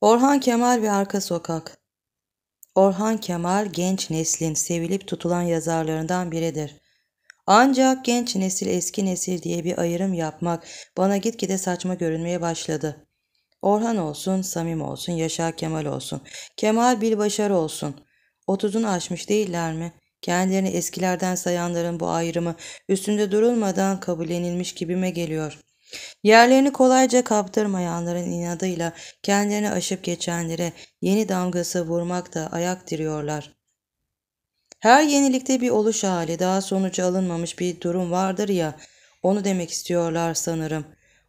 Orhan Kemal ve Arka Sokak Orhan Kemal genç neslin sevilip tutulan yazarlarından biridir. Ancak genç nesil eski nesil diye bir ayrım yapmak bana gitgide saçma görünmeye başladı. Orhan olsun, Samim olsun, Yaşar Kemal olsun, Kemal bir başarı olsun. Otuzunu aşmış değiller mi? Kendilerini eskilerden sayanların bu ayrımı üstünde durulmadan kabullenilmiş gibime geliyor.'' Yerlerini kolayca kaptırmayanların inadıyla kendilerini aşıp geçenlere yeni damgası vurmakta ayak diriyorlar. Her yenilikte bir oluş hali, daha sonucu alınmamış bir durum vardır ya, onu demek istiyorlar sanırım.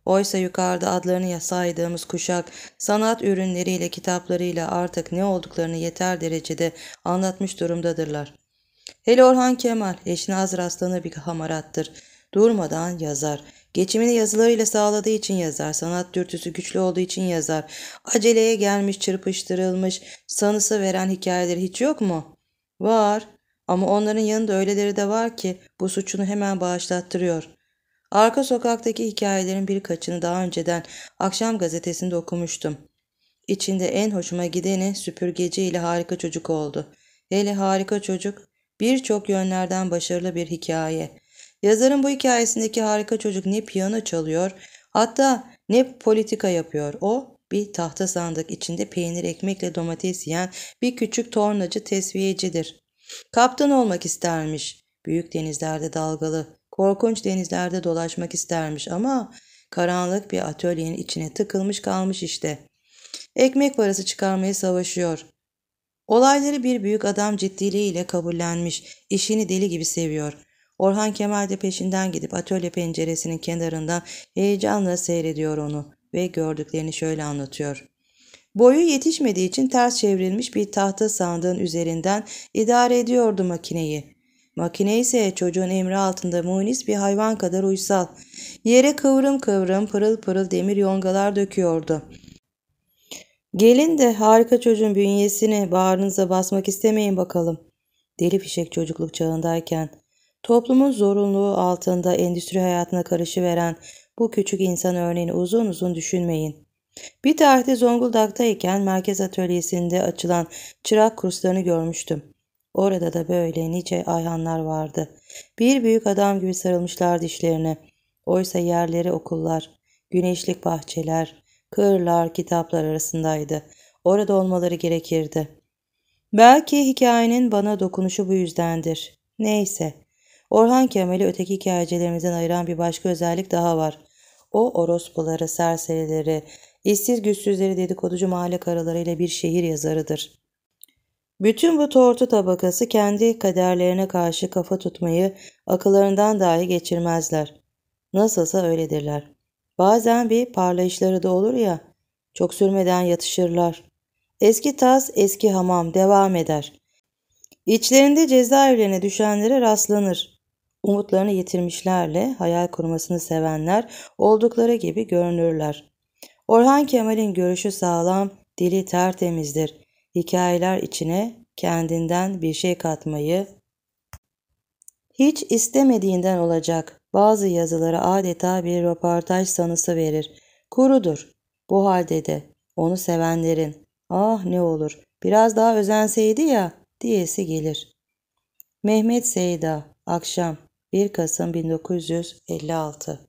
Oysa yukarıda adlarını saydığımız kuşak, sanat ürünleriyle, kitaplarıyla artık ne olduklarını yeter derecede anlatmış durumdadırlar. Hele Orhan Kemal, eşine az rastlanır bir hamarattır.'' Durmadan yazar. Geçimini yazılarıyla sağladığı için yazar, sanat dürtüsü güçlü olduğu için yazar. Aceleye gelmiş, çırpıştırılmış, sanısı veren hikayeleri hiç yok mu? Var ama onların yanında öyleleri de var ki bu suçunu hemen bağışlattırıyor. Arka sokaktaki hikayelerin birkaçını daha önceden akşam gazetesinde okumuştum. İçinde en hoşuma gideni süpürgeci ile harika çocuk oldu. Hele harika çocuk birçok yönlerden başarılı bir hikaye.'' Yazarın bu hikayesindeki harika çocuk ne piyano çalıyor hatta ne politika yapıyor. O bir tahta sandık içinde peynir ekmekle domates yiyen bir küçük tornacı tesviyecidir. Kaptan olmak istermiş. Büyük denizlerde dalgalı, korkunç denizlerde dolaşmak istermiş ama karanlık bir atölyenin içine tıkılmış kalmış işte. Ekmek parası çıkarmaya savaşıyor. Olayları bir büyük adam ciddiliğiyle kabullenmiş, işini deli gibi seviyor. Orhan Kemal de peşinden gidip atölye penceresinin kenarından heyecanla seyrediyor onu ve gördüklerini şöyle anlatıyor. Boyu yetişmediği için ters çevrilmiş bir tahta sandığın üzerinden idare ediyordu makineyi. Makine ise çocuğun emri altında munis bir hayvan kadar uysal. Yere kıvrım kıvrım pırıl pırıl demir yongalar döküyordu. Gelin de harika çocuğun bünyesini bağrınıza basmak istemeyin bakalım. Deli fişek çocukluk çağındayken Toplumun zorunluluğu altında endüstri hayatına karışıveren bu küçük insan örneğini uzun uzun düşünmeyin. Bir tarihte Zonguldak'tayken merkez atölyesinde açılan çırak kurslarını görmüştüm. Orada da böyle nice ayhanlar vardı. Bir büyük adam gibi sarılmışlardı dişlerine. Oysa yerleri okullar, güneşlik bahçeler, kırlar, kitaplar arasındaydı. Orada olmaları gerekirdi. Belki hikayenin bana dokunuşu bu yüzdendir. Neyse, Orhan Kemal'i öteki hikayecilerimizden ayıran bir başka özellik daha var. O orospuları, serserileri, işsiz güçsüzleri dedikoducu mahalle karılarıyla bir şehir yazarıdır. Bütün bu tortu tabakası kendi kaderlerine karşı kafa tutmayı akıllarından dahi geçirmezler. Nasılsa öyledirler. Bazen bir parlayışları da olur ya, çok sürmeden yatışırlar. Eski tas, eski hamam devam eder. İçlerinde cezaevlerine düşenlere rastlanır. Umutlarını yitirmişlerle hayal kurmasını sevenler oldukları gibi görünürler. Orhan Kemal'in görüşü sağlam, dili tertemizdir. Hikayeler içine kendinden bir şey katmayı hiç istemediğinden olacak. Bazı yazıları adeta bir röportaj sanısı verir. Kurudur. Bu halde de onu sevenlerin ah ne olur biraz daha özenseydi ya diyesi gelir. Mehmet Seyda akşam 1 Kasım 1956